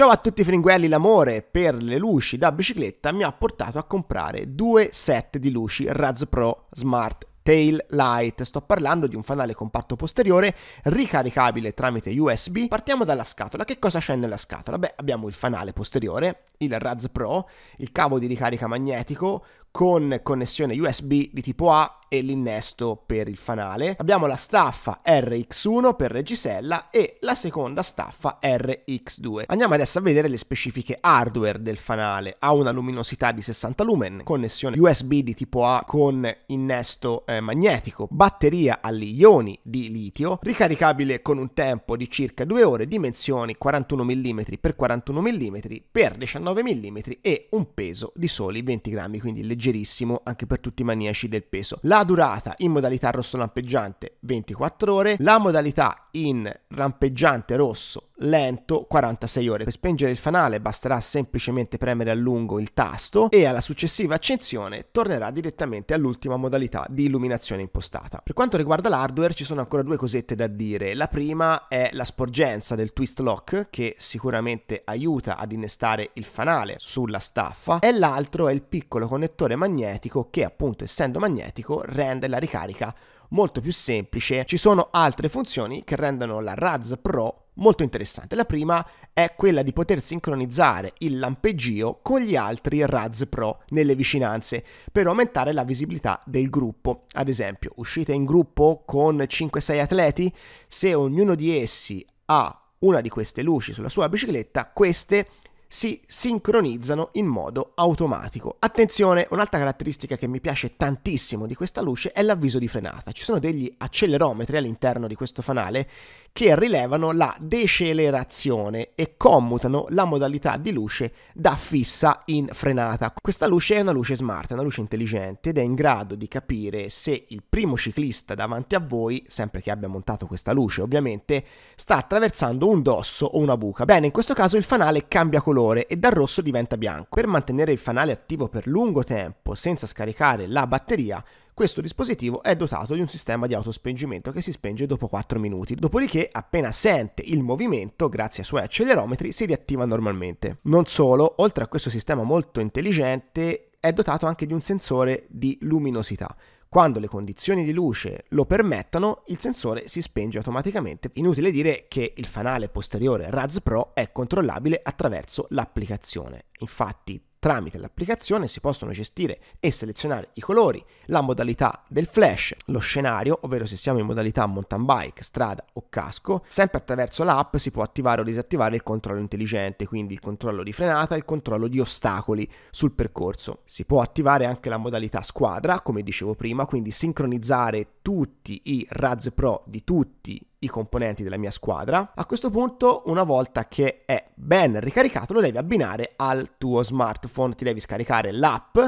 Ciao a tutti fringuelli, l'amore per le luci da bicicletta mi ha portato a comprare due set di luci Raz Pro Smart Tail Light. Sto parlando di un fanale compatto posteriore ricaricabile tramite USB. Partiamo dalla scatola. Che cosa c'è nella scatola? Beh, abbiamo il fanale posteriore, il Raz Pro, il cavo di ricarica magnetico, con connessione USB di tipo A e l'innesto per il fanale. Abbiamo la staffa RX1 per reggisella e la seconda staffa RX2. Andiamo adesso a vedere le specifiche hardware del fanale. Ha una luminosità di 60 lumen, connessione USB di tipo A con innesto eh, magnetico, batteria agli ioni di litio, ricaricabile con un tempo di circa 2 ore, dimensioni 41 mm x 41 mm x 19 mm e un peso di soli 20 grammi, quindi leggermente leggerissimo anche per tutti i maniaci del peso. La durata in modalità rosso lampeggiante 24 ore, la modalità in rampeggiante rosso lento 46 ore. Per spengere il fanale basterà semplicemente premere a lungo il tasto e alla successiva accensione tornerà direttamente all'ultima modalità di illuminazione impostata. Per quanto riguarda l'hardware ci sono ancora due cosette da dire. La prima è la sporgenza del twist lock che sicuramente aiuta ad innestare il fanale sulla staffa e l'altro è il piccolo connettore generatore magnetico che appunto essendo magnetico rende la ricarica molto più semplice. Ci sono altre funzioni che rendono la Raz Pro molto interessante. La prima è quella di poter sincronizzare il lampeggio con gli altri Raz Pro nelle vicinanze per aumentare la visibilità del gruppo. Ad esempio, uscite in gruppo con 5-6 atleti, se ognuno di essi ha una di queste luci sulla sua bicicletta, queste si sincronizzano in modo automatico. Attenzione, un'altra caratteristica che mi piace tantissimo di questa luce è l'avviso di frenata. Ci sono degli accelerometri all'interno di questo fanale che rilevano la decelerazione e commutano la modalità di luce da fissa in frenata. Questa luce è una luce smart, una luce intelligente ed è in grado di capire se il primo ciclista davanti a voi, sempre che abbia montato questa luce ovviamente, sta attraversando un dosso o una buca. Bene, in questo caso il fanale cambia colore colore e dal rosso diventa bianco. Per mantenere il fanale attivo per lungo tempo senza scaricare la batteria, questo dispositivo è dotato di un sistema di autospengimento che si spenge dopo 4 minuti, dopodiché appena sente il movimento, grazie ai suoi accelerometri, si riattiva normalmente. Non solo, oltre a questo sistema molto intelligente, è dotato anche di un sensore di luminosità. Quando le condizioni di luce lo permettano, il sensore si spenge automaticamente. Inutile dire che il fanale posteriore RAZ Pro è controllabile attraverso l'applicazione. Infatti Tramite l'applicazione si possono gestire e selezionare i colori, la modalità del flash, lo scenario, ovvero se siamo in modalità mountain bike, strada o casco. Sempre attraverso l'app si può attivare o disattivare il controllo intelligente, quindi il controllo di frenata e il controllo di ostacoli sul percorso. Si può attivare anche la modalità squadra, come dicevo prima, quindi sincronizzare tutti i Raz Pro di tutti i componenti della mia squadra. A questo punto, una volta che è ben ricaricato, lo devi abbinare al tuo smartphone, ti devi scaricare l'app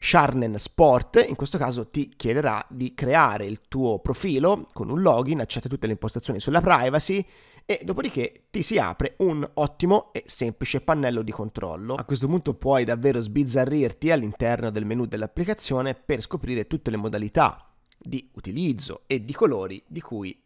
Sharnen Sport, in questo caso ti chiederà di creare il tuo profilo con un login, accetta tutte le impostazioni sulla privacy e dopodiché ti si apre un ottimo e semplice pannello di controllo. A questo punto puoi davvero sbizzarrirti all'interno del menu dell'applicazione per scoprire tutte le modalità di utilizzo e di colori di cui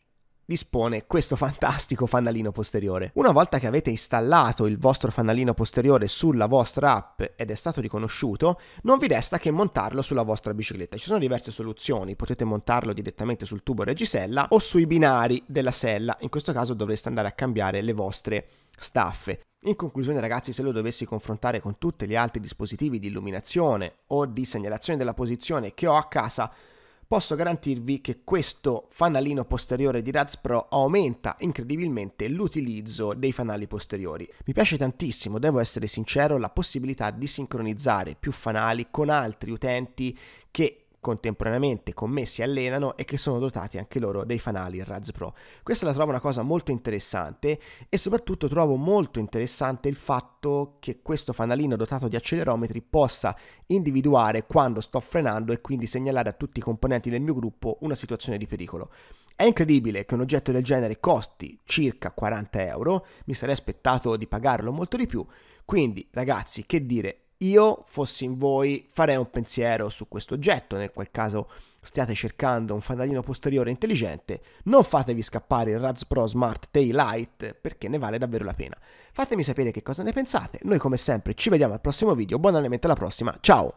dispone questo fantastico fanalino posteriore. Una volta che avete installato il vostro fanalino posteriore sulla vostra app ed è stato riconosciuto, non vi resta che montarlo sulla vostra bicicletta. Ci sono diverse soluzioni, potete montarlo direttamente sul tubo reggisella o sui binari della sella, in questo caso dovreste andare a cambiare le vostre staffe. In conclusione ragazzi, se lo dovessi confrontare con tutti gli altri dispositivi di illuminazione o di segnalazione della posizione che ho a casa, posso garantirvi che questo fanalino posteriore di Rads Pro aumenta incredibilmente l'utilizzo dei fanali posteriori. Mi piace tantissimo, devo essere sincero, la possibilità di sincronizzare più fanali con altri utenti che contemporaneamente con me si allenano e che sono dotati anche loro dei fanali Raz Pro. Questa la trovo una cosa molto interessante e soprattutto trovo molto interessante il fatto che questo fanalino dotato di accelerometri possa individuare quando sto frenando e quindi segnalare a tutti i componenti del mio gruppo una situazione di pericolo. È incredibile che un oggetto del genere costi circa 40 euro, mi sarei aspettato di pagarlo molto di più, quindi ragazzi che dire io fossi in voi farei un pensiero su questo oggetto, nel qual caso stiate cercando un fanalino posteriore intelligente, non fatevi scappare il Raz Pro Smart Tail perché ne vale davvero la pena. Fatemi sapere che cosa ne pensate, noi come sempre ci vediamo al prossimo video, buon allenamento alla prossima, ciao!